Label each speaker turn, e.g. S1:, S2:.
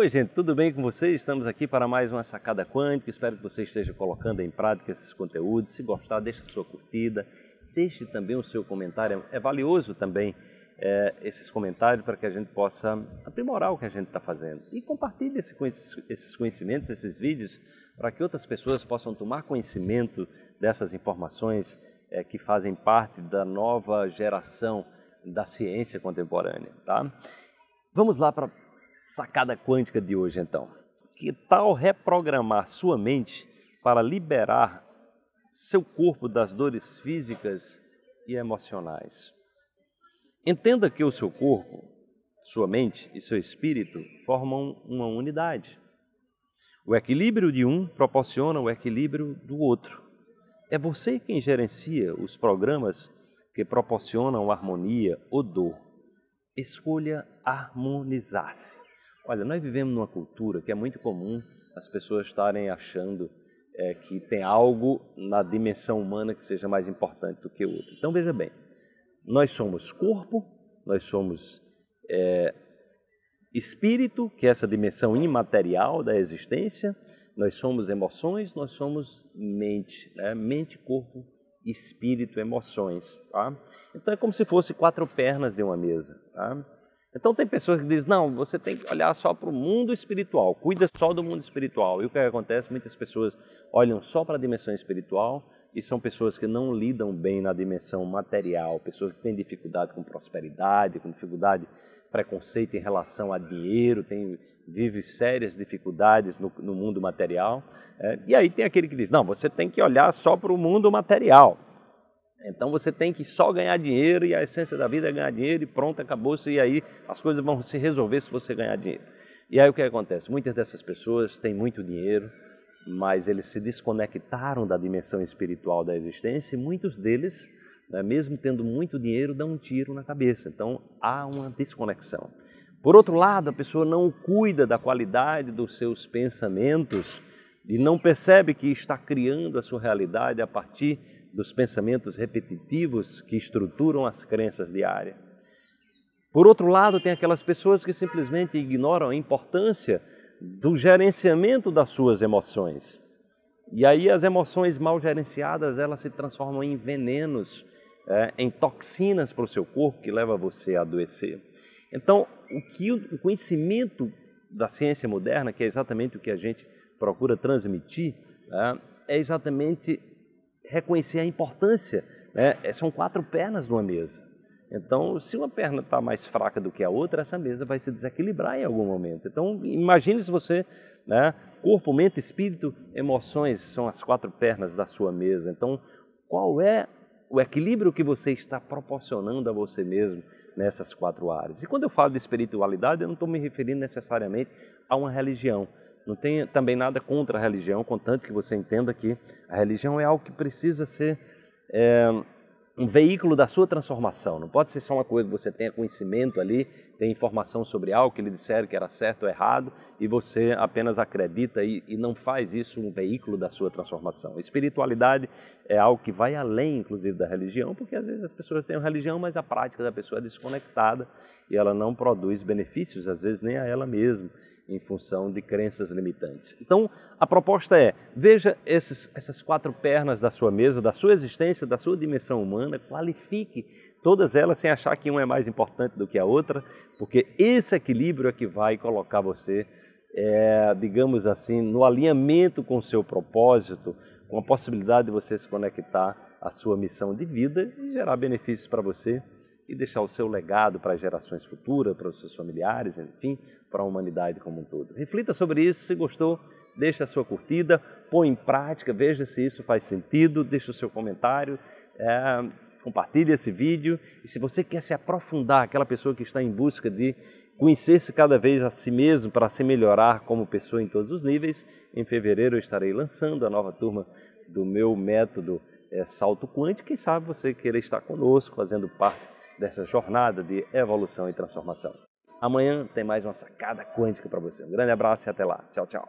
S1: Oi, gente, tudo bem com vocês? Estamos aqui para mais uma Sacada Quântica. Espero que você esteja colocando em prática esses conteúdos. Se gostar, deixe sua curtida, deixe também o seu comentário. É valioso também é, esses comentários para que a gente possa aprimorar o que a gente está fazendo. E compartilhe esse, esses conhecimentos, esses vídeos, para que outras pessoas possam tomar conhecimento dessas informações é, que fazem parte da nova geração da ciência contemporânea. Tá? Vamos lá para Sacada quântica de hoje, então. Que tal reprogramar sua mente para liberar seu corpo das dores físicas e emocionais? Entenda que o seu corpo, sua mente e seu espírito formam uma unidade. O equilíbrio de um proporciona o equilíbrio do outro. É você quem gerencia os programas que proporcionam harmonia ou dor. Escolha harmonizar-se. Olha, nós vivemos numa cultura que é muito comum as pessoas estarem achando é, que tem algo na dimensão humana que seja mais importante do que o outro. Então veja bem, nós somos corpo, nós somos é, espírito, que é essa dimensão imaterial da existência, nós somos emoções, nós somos mente, né? mente, corpo, espírito, emoções. Tá? Então é como se fosse quatro pernas de uma mesa. Tá? Então tem pessoas que dizem, não, você tem que olhar só para o mundo espiritual, cuida só do mundo espiritual. E o que acontece? Muitas pessoas olham só para a dimensão espiritual e são pessoas que não lidam bem na dimensão material, pessoas que têm dificuldade com prosperidade, com dificuldade, preconceito em relação a dinheiro, tem, vive sérias dificuldades no, no mundo material. É, e aí tem aquele que diz, não, você tem que olhar só para o mundo material. Então você tem que só ganhar dinheiro e a essência da vida é ganhar dinheiro e pronto, acabou-se. E aí as coisas vão se resolver se você ganhar dinheiro. E aí o que acontece? Muitas dessas pessoas têm muito dinheiro, mas eles se desconectaram da dimensão espiritual da existência e muitos deles, né, mesmo tendo muito dinheiro, dão um tiro na cabeça. Então há uma desconexão. Por outro lado, a pessoa não cuida da qualidade dos seus pensamentos e não percebe que está criando a sua realidade a partir dos pensamentos repetitivos que estruturam as crenças diárias. Por outro lado, tem aquelas pessoas que simplesmente ignoram a importância do gerenciamento das suas emoções. E aí as emoções mal gerenciadas, elas se transformam em venenos, é, em toxinas para o seu corpo que leva você a adoecer. Então, o que o conhecimento da ciência moderna, que é exatamente o que a gente procura transmitir, é, é exatamente reconhecer a importância. Né? É, são quatro pernas numa mesa. Então, se uma perna está mais fraca do que a outra, essa mesa vai se desequilibrar em algum momento. Então, imagine se você, né, corpo, mente, espírito, emoções são as quatro pernas da sua mesa. Então, qual é o equilíbrio que você está proporcionando a você mesmo nessas quatro áreas? E quando eu falo de espiritualidade, eu não estou me referindo necessariamente a uma religião. Não tem também nada contra a religião, contanto que você entenda que a religião é algo que precisa ser é, um veículo da sua transformação. Não pode ser só uma coisa que você tenha conhecimento ali, tem informação sobre algo que lhe disseram que era certo ou errado e você apenas acredita e, e não faz isso um veículo da sua transformação. A espiritualidade é algo que vai além, inclusive, da religião, porque às vezes as pessoas têm religião, mas a prática da pessoa é desconectada e ela não produz benefícios, às vezes nem a ela mesma em função de crenças limitantes. Então, a proposta é: veja esses, essas quatro pernas da sua mesa, da sua existência, da sua dimensão humana, qualifique todas elas sem achar que uma é mais importante do que a outra, porque esse equilíbrio é que vai colocar você, é, digamos assim, no alinhamento com o seu propósito, com a possibilidade de você se conectar à sua missão de vida e gerar benefícios para você e deixar o seu legado para gerações futuras, para os seus familiares, enfim, para a humanidade como um todo. Reflita sobre isso, se gostou, deixe a sua curtida, põe em prática, veja se isso faz sentido, deixe o seu comentário, é, compartilhe esse vídeo. E se você quer se aprofundar, aquela pessoa que está em busca de conhecer-se cada vez a si mesmo para se melhorar como pessoa em todos os níveis, em fevereiro eu estarei lançando a nova turma do meu método é, Salto Quântico. Quem sabe você querer estar conosco, fazendo parte dessa jornada de evolução e transformação. Amanhã tem mais uma sacada quântica para você. Um grande abraço e até lá. Tchau, tchau.